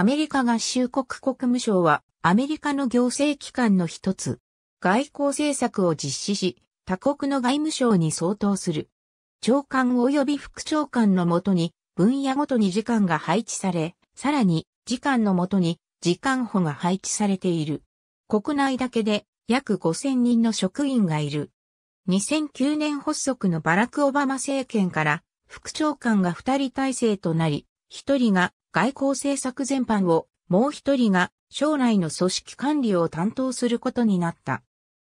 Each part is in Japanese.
アメリカ合衆国国務省は、アメリカの行政機関の一つ、外交政策を実施し、他国の外務省に相当する。長官及び副長官のもとに、分野ごとに時間が配置され、さらに、時間のもとに、時間補が配置されている。国内だけで、約5000人の職員がいる。2009年発足のバラク・オバマ政権から、副長官が2人体制となり、1人が外交政策全般をもう一人が将来の組織管理を担当することになった。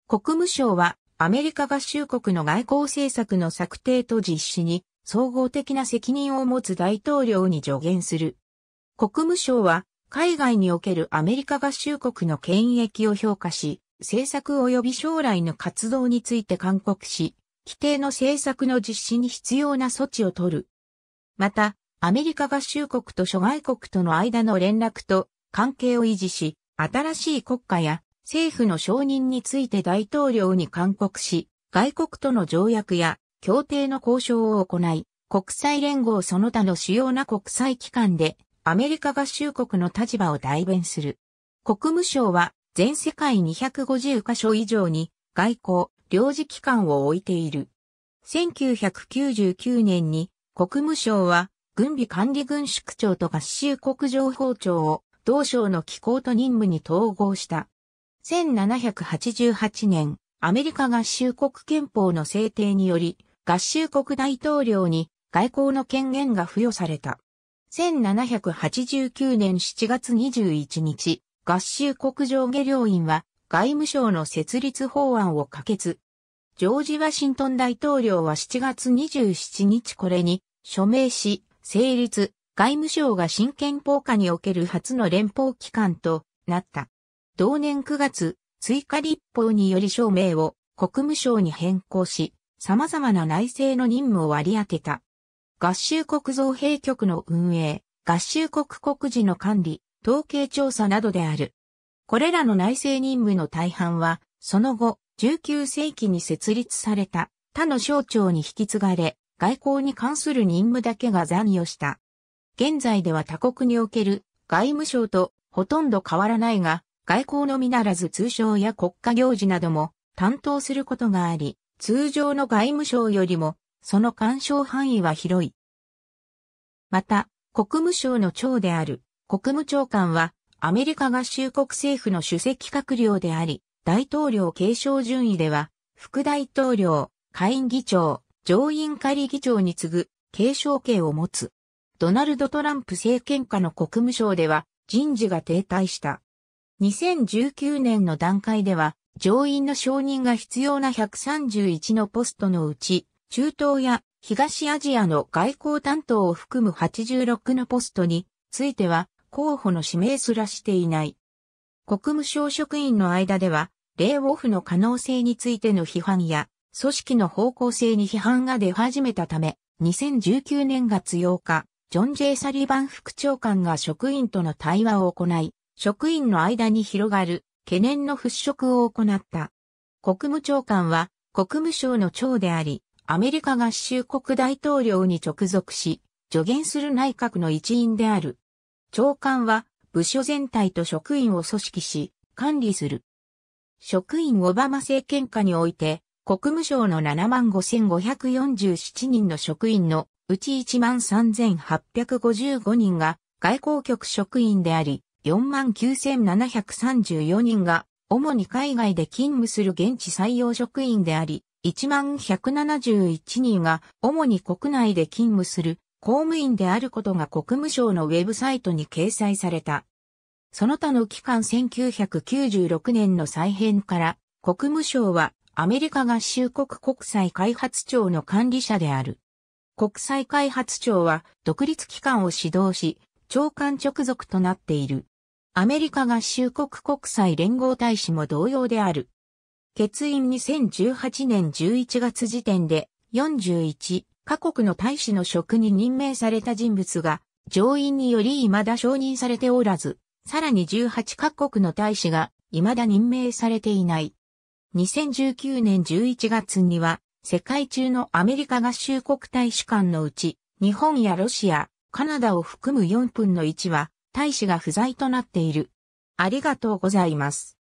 国務省はアメリカ合衆国の外交政策の策定と実施に総合的な責任を持つ大統領に助言する。国務省は海外におけるアメリカ合衆国の権益を評価し、政策及び将来の活動について勧告し、規定の政策の実施に必要な措置を取る。また、アメリカ合衆国と諸外国との間の連絡と関係を維持し、新しい国家や政府の承認について大統領に勧告し、外国との条約や協定の交渉を行い、国際連合その他の主要な国際機関でアメリカ合衆国の立場を代弁する。国務省は全世界250カ所以上に外交、領事機関を置いている。1999年に国務省は軍備管理軍縮長と合衆国情報庁を同省の機構と任務に統合した。1788年、アメリカ合衆国憲法の制定により、合衆国大統領に外交の権限が付与された。1789年7月21日、合衆国上下両院は外務省の設立法案を可決。ジョージ・ワシントン大統領は7月27日これに署名し、成立、外務省が真剣法下における初の連邦機関となった。同年9月、追加立法により証明を国務省に変更し、様々な内政の任務を割り当てた。合衆国造幣局の運営、合衆国国事の管理、統計調査などである。これらの内政任務の大半は、その後、19世紀に設立された他の省庁に引き継がれ、外交に関する任務だけが残余した。現在では他国における外務省とほとんど変わらないが、外交のみならず通商や国家行事なども担当することがあり、通常の外務省よりもその干渉範囲は広い。また、国務省の長である国務長官はアメリカ合衆国政府の主席閣僚であり、大統領継承順位では副大統領、下院議長、上院仮議長に次ぐ継承権を持つ。ドナルド・トランプ政権下の国務省では人事が停滞した。2019年の段階では上院の承認が必要な131のポストのうち、中東や東アジアの外交担当を含む86のポストについては候補の指名すらしていない。国務省職員の間では、レイオフの可能性についての批判や、組織の方向性に批判が出始めたため、2019年月8日、ジョン・ジェイ・サリバン副長官が職員との対話を行い、職員の間に広がる懸念の払拭を行った。国務長官は国務省の長であり、アメリカ合衆国大統領に直属し、助言する内閣の一員である。長官は部署全体と職員を組織し、管理する。職員オバマ政権下において、国務省の75,547人の職員のうち13,855人が外交局職員であり、49,734人が主に海外で勤務する現地採用職員であり、11,171人が主に国内で勤務する公務員であることが国務省のウェブサイトに掲載された。その他の期間1996年の再編から国務省はアメリカ合衆国国際開発庁の管理者である。国際開発庁は独立機関を指導し、長官直属となっている。アメリカ合衆国国際連合大使も同様である。欠員2018年11月時点で41カ国の大使の職に任命された人物が上院により未だ承認されておらず、さらに18カ国の大使が未だ任命されていない。2019年11月には、世界中のアメリカ合衆国大使館のうち、日本やロシア、カナダを含む4分の1は、大使が不在となっている。ありがとうございます。